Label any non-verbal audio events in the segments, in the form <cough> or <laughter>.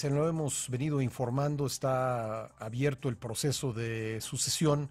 se lo hemos venido informando, está abierto el proceso de sucesión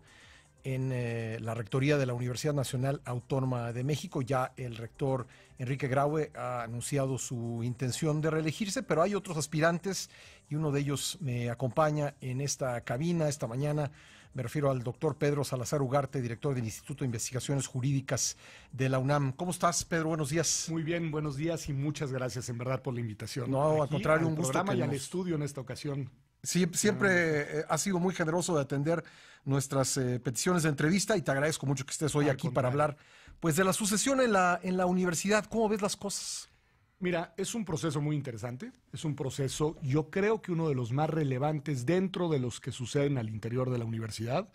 en eh, la rectoría de la Universidad Nacional Autónoma de México. Ya el rector Enrique Graue ha anunciado su intención de reelegirse, pero hay otros aspirantes y uno de ellos me acompaña en esta cabina esta mañana me refiero al doctor Pedro Salazar Ugarte, director del Instituto de Investigaciones Jurídicas de la UNAM. ¿Cómo estás, Pedro? Buenos días. Muy bien, buenos días y muchas gracias en verdad por la invitación. No, al contrario, un gusto. Programa y estudio en esta ocasión. Sí, siempre eh, ha sido muy generoso de atender nuestras eh, peticiones de entrevista y te agradezco mucho que estés hoy aquí para hablar pues de la sucesión en la universidad. ¿Cómo ves las cosas? Mira, es un proceso muy interesante, es un proceso, yo creo que uno de los más relevantes dentro de los que suceden al interior de la universidad.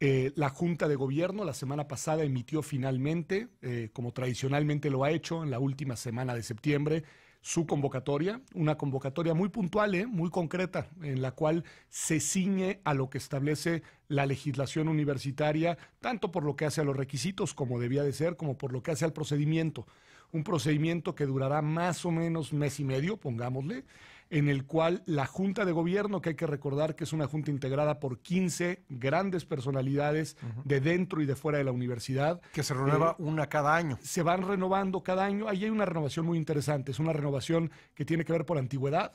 Eh, la Junta de Gobierno la semana pasada emitió finalmente, eh, como tradicionalmente lo ha hecho en la última semana de septiembre, su convocatoria, una convocatoria muy puntual, eh, muy concreta, en la cual se ciñe a lo que establece la legislación universitaria, tanto por lo que hace a los requisitos como debía de ser, como por lo que hace al procedimiento un procedimiento que durará más o menos mes y medio, pongámosle, en el cual la Junta de Gobierno, que hay que recordar que es una junta integrada por 15 grandes personalidades de dentro y de fuera de la universidad. Que se renueva eh, una cada año. Se van renovando cada año. Ahí hay una renovación muy interesante. Es una renovación que tiene que ver por antigüedad.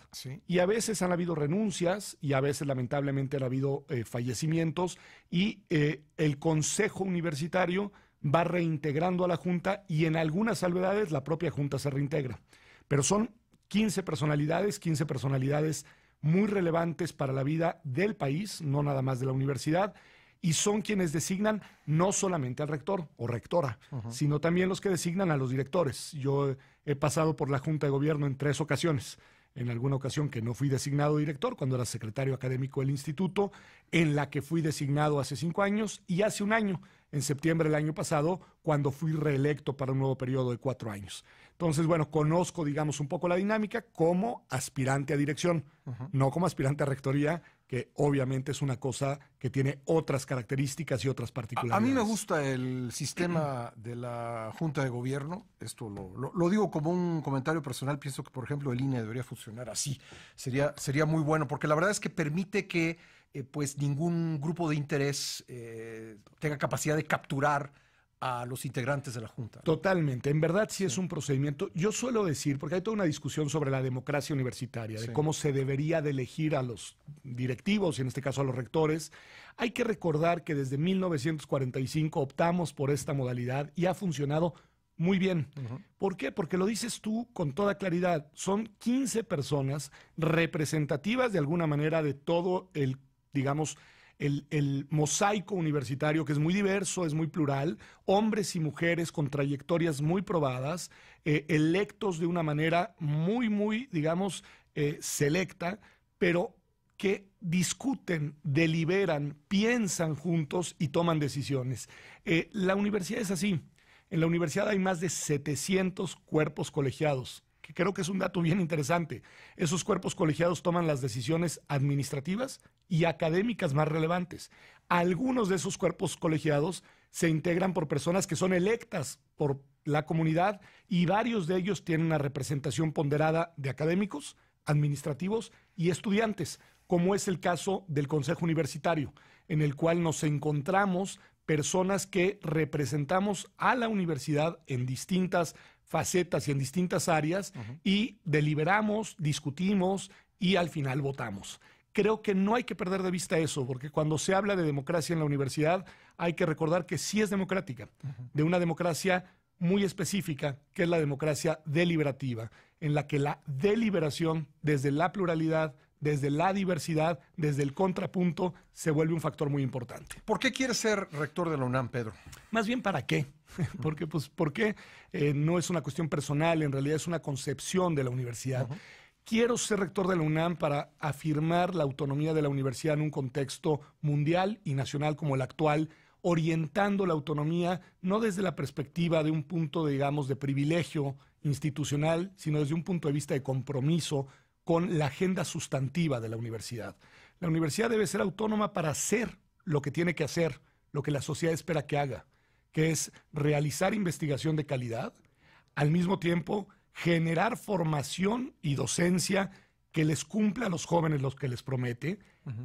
Y a veces han habido renuncias y a veces lamentablemente han habido eh, fallecimientos. Y eh, el Consejo Universitario va reintegrando a la Junta y en algunas salvedades la propia Junta se reintegra. Pero son 15 personalidades, 15 personalidades muy relevantes para la vida del país, no nada más de la universidad, y son quienes designan no solamente al rector o rectora, sino también los que designan a los directores. Yo he pasado por la Junta de Gobierno en tres ocasiones en alguna ocasión que no fui designado director, cuando era secretario académico del instituto, en la que fui designado hace cinco años y hace un año, en septiembre del año pasado, cuando fui reelecto para un nuevo periodo de cuatro años. Entonces, bueno, conozco, digamos, un poco la dinámica como aspirante a dirección, no como aspirante a rectoría, que obviamente es una cosa que tiene otras características y otras particularidades. A, mí me gusta el sistema de la Junta de Gobierno, esto lo, digo como un comentario personal, pienso que por ejemplo el INE debería funcionar así, sería, muy bueno, porque la verdad es que permite que eh, pues ningún grupo de interés eh, tenga capacidad de capturar a los integrantes de la Junta. Totalmente, en verdad sí, es un procedimiento. Yo suelo decir, porque hay toda una discusión sobre la democracia universitaria, de cómo se debería de elegir a los directivos y en este caso a los rectores. Hay que recordar que desde 1945 optamos por esta modalidad y ha funcionado muy bien. ¿Por qué? Porque lo dices tú con toda claridad. Son 15 personas representativas de alguna manera de todo el, digamos, el, mosaico universitario, que es muy diverso, es muy plural, hombres y mujeres con trayectorias muy probadas, eh, electos de una manera muy, muy, digamos, eh, selecta, pero que discuten, deliberan, piensan juntos y toman decisiones. Eh, la universidad es así. En la universidad hay más de 700 cuerpos colegiados que creo que es un dato bien interesante. Esos cuerpos colegiados toman las decisiones administrativas y académicas más relevantes. Algunos de esos cuerpos colegiados se integran por personas que son electas por la comunidad y varios de ellos tienen una representación ponderada de académicos, administrativos y estudiantes, como es el caso del Consejo Universitario, en el cual nos encontramos personas que representamos a la universidad en distintas facetas y en distintas áreas y deliberamos, discutimos y al final votamos. Creo que no hay que perder de vista eso, porque cuando se habla de democracia en la universidad hay que recordar que sí es democrática, de una democracia muy específica, que es la democracia deliberativa, en la que la deliberación desde la pluralidad, desde la diversidad, desde el contrapunto, se vuelve un factor muy importante. ¿Por qué quieres ser rector de la UNAM, Pedro? Más bien, ¿para qué? <laughs> Porque, pues, ¿por qué? Eh, no es una cuestión personal, en realidad es una concepción de la universidad. Quiero ser rector de la UNAM para afirmar la autonomía de la universidad en un contexto mundial y nacional como el actual, orientando la autonomía no desde la perspectiva de un punto, digamos, de privilegio institucional, sino desde un punto de vista de compromiso con la agenda sustantiva de la universidad. La universidad debe ser autónoma para hacer lo que tiene que hacer, lo que la sociedad espera que haga, que es realizar investigación de calidad, al mismo tiempo generar formación y docencia que les cumpla a los jóvenes los que les promete,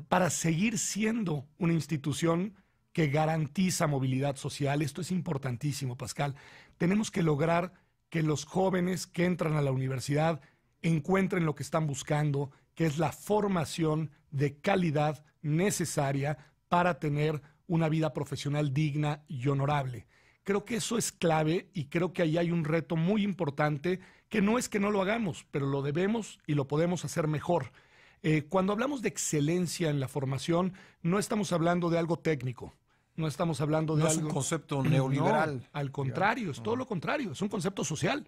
para seguir siendo una institución que garantiza movilidad social. Esto es importantísimo, Pascal. Tenemos que lograr que los jóvenes que entran a la universidad encuentren lo que están buscando, que es la formación de calidad necesaria para tener una vida profesional digna y honorable. Creo que eso es clave y creo que ahí hay un reto muy importante que no es que no lo hagamos, pero lo debemos y lo podemos hacer mejor. Eh, cuando hablamos de excelencia en la formación, no estamos hablando de algo técnico. No estamos hablando de no Es un concepto <clears throat> neoliberal. No, al contrario, es todo lo contrario. Es un concepto social.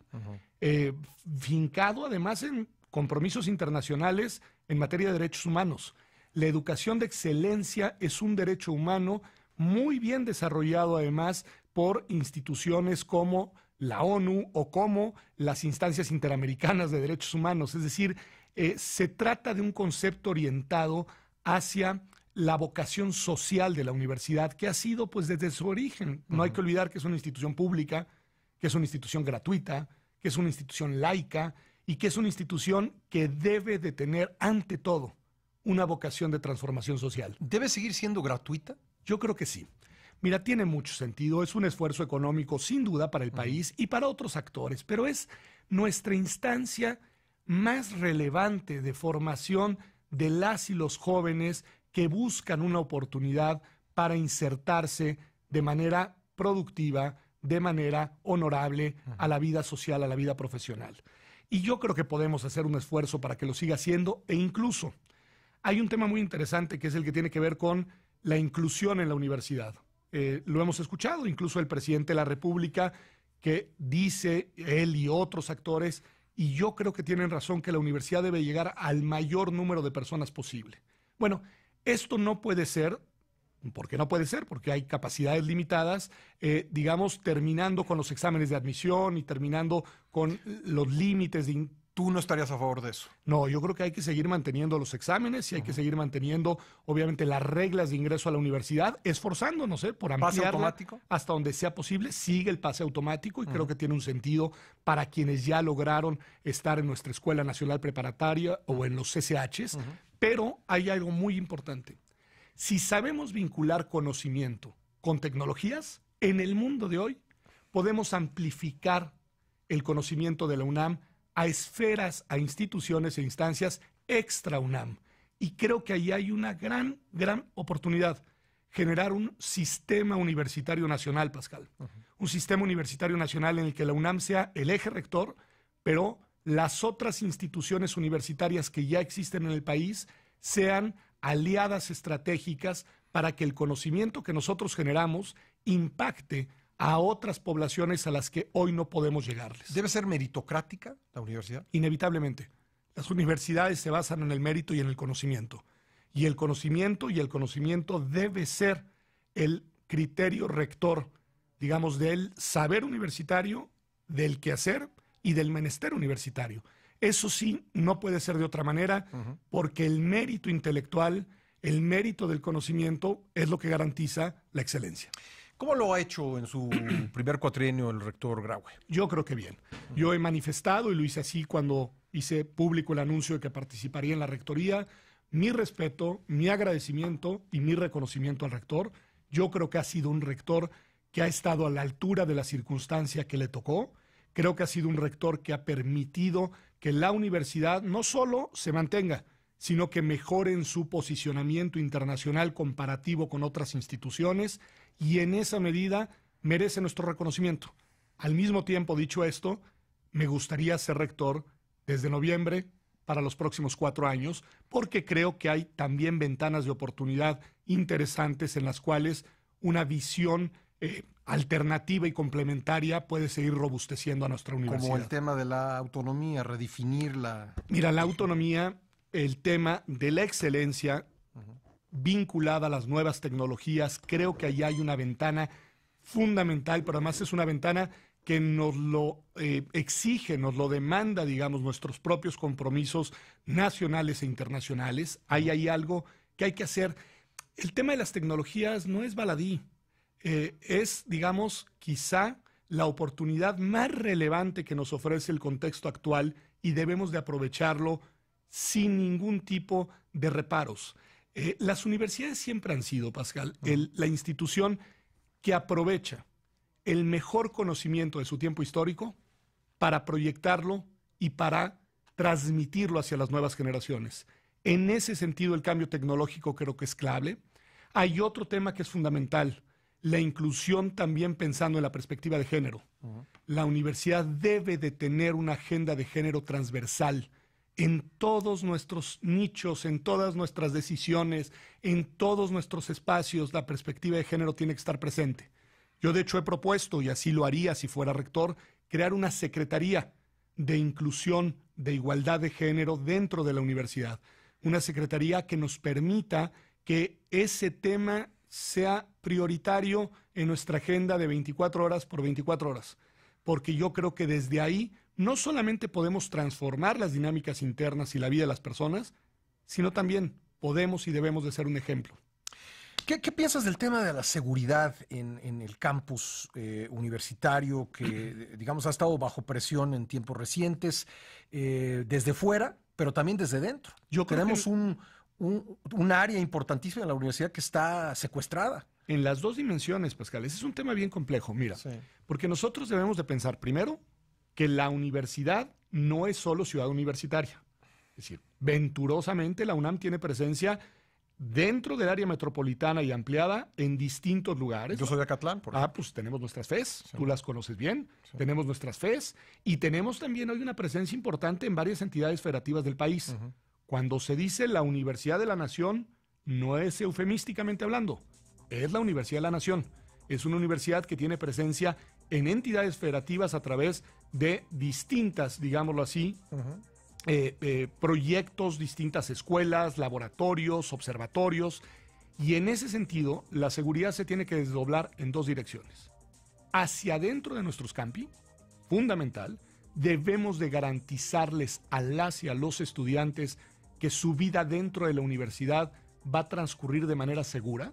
Eh, fincado además en compromisos internacionales en materia de derechos humanos. La educación de excelencia es un derecho humano muy bien desarrollado además por instituciones como la ONU o como las instancias interamericanas de derechos humanos. Es decir, eh, se trata de un concepto orientado hacia la vocación social de la universidad, que ha sido pues desde su origen. No hay que olvidar que es una institución pública, que es una institución gratuita, que es una institución laica y que es una institución que debe de tener ante todo una vocación de transformación social. ¿Debe seguir siendo gratuita? Yo creo que sí. Mira, tiene mucho sentido, es un esfuerzo económico sin duda para el país y para otros actores, pero es nuestra instancia más relevante de formación de las y los jóvenes que buscan una oportunidad para insertarse de manera productiva, de manera honorable a la vida social, a la vida profesional. Y yo creo que podemos hacer un esfuerzo para que lo siga haciendo e incluso hay un tema muy interesante que es el que tiene que ver con la inclusión en la universidad. Eh, lo hemos escuchado, incluso el presidente de la República, que dice él y otros actores, y yo creo que tienen razón que la universidad debe llegar al mayor número de personas posible. Bueno, esto no puede ser ¿Por qué no puede ser? Porque hay capacidades limitadas, eh, digamos, terminando con los exámenes de admisión y terminando con los límites de... Tú no estarías a favor de eso. No, yo creo que hay que seguir manteniendo los exámenes y hay que seguir manteniendo, obviamente, las reglas de ingreso a la universidad, esforzándonos ¿eh? por ampliar automático? hasta donde sea posible. Sigue el pase automático y creo que tiene un sentido para quienes ya lograron estar en nuestra Escuela Nacional Preparatoria o en los CCHs. Pero hay algo muy importante. Si sabemos vincular conocimiento con tecnologías, en el mundo de hoy podemos amplificar el conocimiento de la UNAM a esferas, a instituciones e instancias extra UNAM. Y creo que ahí hay una gran, gran oportunidad. Generar un sistema universitario nacional, Pascal. Un sistema universitario nacional en el que la UNAM sea el eje rector, pero las otras instituciones universitarias que ya existen en el país sean aliadas estratégicas para que el conocimiento que nosotros generamos impacte a otras poblaciones a las que hoy no podemos llegarles. ¿Debe ser meritocrática la universidad? Inevitablemente. Las universidades se basan en el mérito y en el conocimiento. Y el conocimiento y el conocimiento debe ser el criterio rector, digamos, del saber universitario, del quehacer y del menester universitario. Eso sí, no puede ser de otra manera, porque el mérito intelectual, el mérito del conocimiento es lo que garantiza la excelencia. ¿Cómo lo ha hecho en su <clears throat> primer cuatrienio el rector Graue? Yo creo que bien. Yo he manifestado, y lo hice así cuando hice público el anuncio de que participaría en la rectoría, mi respeto, mi agradecimiento y mi reconocimiento al rector. Yo creo que ha sido un rector que ha estado a la altura de la circunstancia que le tocó, Creo que ha sido un rector que ha permitido que la universidad no solo se mantenga, sino que mejore en su posicionamiento internacional comparativo con otras instituciones y en esa medida merece nuestro reconocimiento. Al mismo tiempo, dicho esto, me gustaría ser rector desde noviembre para los próximos cuatro años, porque creo que hay también ventanas de oportunidad interesantes en las cuales una visión eh, alternativa y complementaria puede seguir robusteciendo a nuestra universidad. Como el tema de la autonomía, redefinirla. Mira, la autonomía, el tema de la excelencia vinculada a las nuevas tecnologías, creo que ahí hay una ventana fundamental, pero además es una ventana que nos lo eh, exige, nos lo demanda, digamos, nuestros propios compromisos nacionales e internacionales. Ahí Hay algo que hay que hacer. El tema de las tecnologías no es baladí. Eh, es, digamos, quizá la oportunidad más relevante que nos ofrece el contexto actual y debemos de aprovecharlo sin ningún tipo de reparos. Eh, las universidades siempre han sido, Pascal, la institución que aprovecha el mejor conocimiento de su tiempo histórico para proyectarlo y para transmitirlo hacia las nuevas generaciones. En ese sentido, el cambio tecnológico creo que es clave. Hay otro tema que es fundamental, la inclusión también pensando en la perspectiva de género. La universidad debe de tener una agenda de género transversal en todos nuestros nichos, en todas nuestras decisiones, en todos nuestros espacios, la perspectiva de género tiene que estar presente. Yo de hecho he propuesto, y así lo haría si fuera rector, crear una secretaría de inclusión, de igualdad de género dentro de la universidad. Una secretaría que nos permita que ese tema sea prioritario en nuestra agenda de 24 horas por 24 horas, porque yo creo que desde ahí no solamente podemos transformar las dinámicas internas y la vida de las personas, sino también podemos y debemos de ser un ejemplo. ¿Qué, piensas del tema de la seguridad en, el campus eh, universitario que, <clears throat> digamos, ha estado bajo presión en tiempos recientes, eh, desde fuera, pero también desde dentro? Yo Tenemos un, área importantísima de la universidad que está secuestrada en las dos dimensiones, Pascal. Ese es un tema bien complejo, mira, porque nosotros debemos de pensar primero que la universidad no es solo ciudad universitaria. Es decir, venturosamente la UNAM tiene presencia dentro del área metropolitana y ampliada en distintos lugares. Yo soy de Acatlán, por ah, ejemplo. Ah, pues tenemos nuestras FES, tú las conoces bien, tenemos nuestras FES y tenemos también hoy una presencia importante en varias entidades federativas del país. Cuando se dice la Universidad de la Nación, no es eufemísticamente hablando es la Universidad de la Nación. Es una universidad que tiene presencia en entidades federativas a través de distintas, digámoslo así, eh, eh, proyectos, distintas escuelas, laboratorios, observatorios. Y en ese sentido, la seguridad se tiene que desdoblar en dos direcciones. Hacia adentro de nuestros campi, fundamental, debemos de garantizarles a las y a los estudiantes que su vida dentro de la universidad va a transcurrir de manera segura,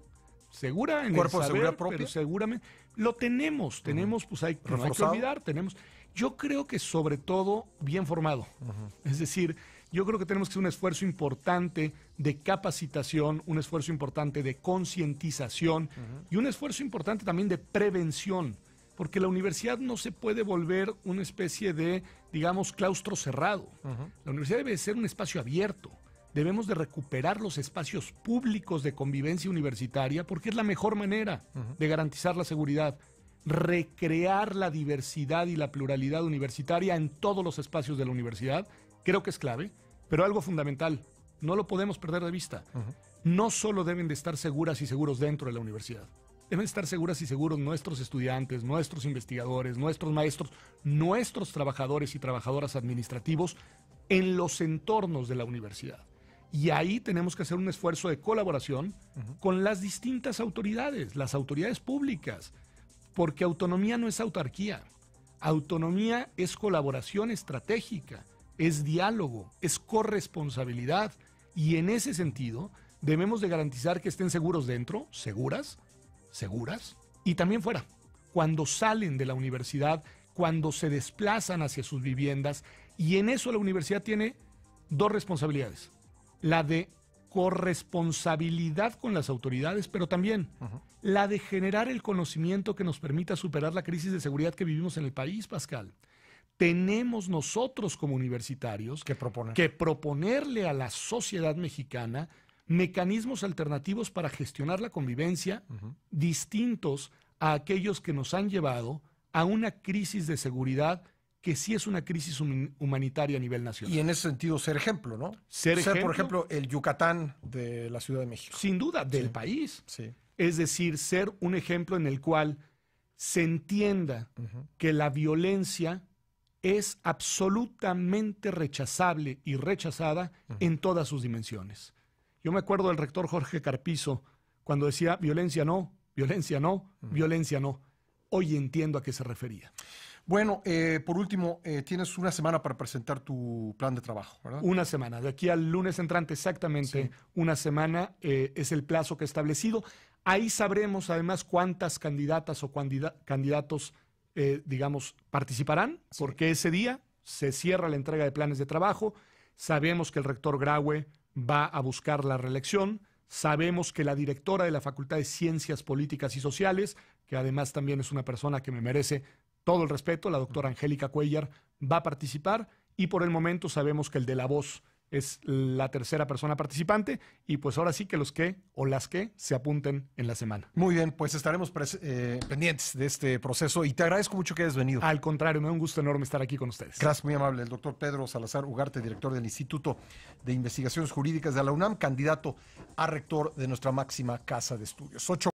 segura en cuerpo el seguridad Pero seguramente lo tenemos, tenemos, pues hay, no que olvidar, tenemos. Yo creo que sobre todo bien formado. Es decir, yo creo que tenemos que hacer un esfuerzo importante de capacitación, un esfuerzo importante de concientización y un esfuerzo importante también de prevención, porque la universidad no se puede volver una especie de, digamos, claustro cerrado. La universidad debe ser un espacio abierto debemos de recuperar los espacios públicos de convivencia universitaria porque es la mejor manera de garantizar la seguridad. Recrear la diversidad y la pluralidad universitaria en todos los espacios de la universidad creo que es clave, pero algo fundamental, no lo podemos perder de vista. No solo deben de estar seguras y seguros dentro de la universidad, deben estar seguras y seguros nuestros estudiantes, nuestros investigadores, nuestros maestros, nuestros trabajadores y trabajadoras administrativos en los entornos de la universidad. Y ahí tenemos que hacer un esfuerzo de colaboración con las distintas autoridades, las autoridades públicas, porque autonomía no es autarquía. Autonomía es colaboración estratégica, es diálogo, es corresponsabilidad. Y en ese sentido, debemos de garantizar que estén seguros dentro, seguras, seguras, y también fuera. Cuando salen de la universidad, cuando se desplazan hacia sus viviendas, y en eso la universidad tiene dos responsabilidades la de corresponsabilidad con las autoridades, pero también la de generar el conocimiento que nos permita superar la crisis de seguridad que vivimos en el país, Pascal. Tenemos nosotros como universitarios que, proponerle a la sociedad mexicana mecanismos alternativos para gestionar la convivencia distintos a aquellos que nos han llevado a una crisis de seguridad que sí es una crisis humanitaria a nivel nacional. Y en ese sentido, ser ejemplo, ¿no? Ser, ser por ejemplo, el Yucatán de la Ciudad de México. Sin duda, del país. Sí. Es decir, ser un ejemplo en el cual se entienda que la violencia es absolutamente rechazable y rechazada en todas sus dimensiones. Yo me acuerdo del rector Jorge Carpizo cuando decía violencia no, violencia no, violencia no. Hoy entiendo a qué se refería. Bueno, eh, por último, eh, tienes una semana para presentar tu plan de trabajo, ¿verdad? Una semana, de aquí al lunes entrante exactamente una semana eh, es el plazo que he establecido. Ahí sabremos además cuántas candidatas o candidatos, digamos, participarán, porque ese día se cierra la entrega de planes de trabajo, sabemos que el rector Graue va a buscar la reelección, Sabemos que la directora de la Facultad de Ciencias Políticas y Sociales, que además también es una persona que me merece todo el respeto, la doctora Angélica Cuellar va a participar y por el momento sabemos que el de la voz es la tercera persona participante y pues ahora sí que los que o las que se apunten en la semana. Muy bien, pues estaremos eh, pendientes de este proceso y te agradezco mucho que hayas venido. Al contrario, me da un gusto enorme estar aquí con ustedes. Gracias, muy amable. El doctor Pedro Salazar Ugarte, director del Instituto de Investigaciones Jurídicas de la UNAM, candidato a rector de nuestra máxima casa de estudios. Ocho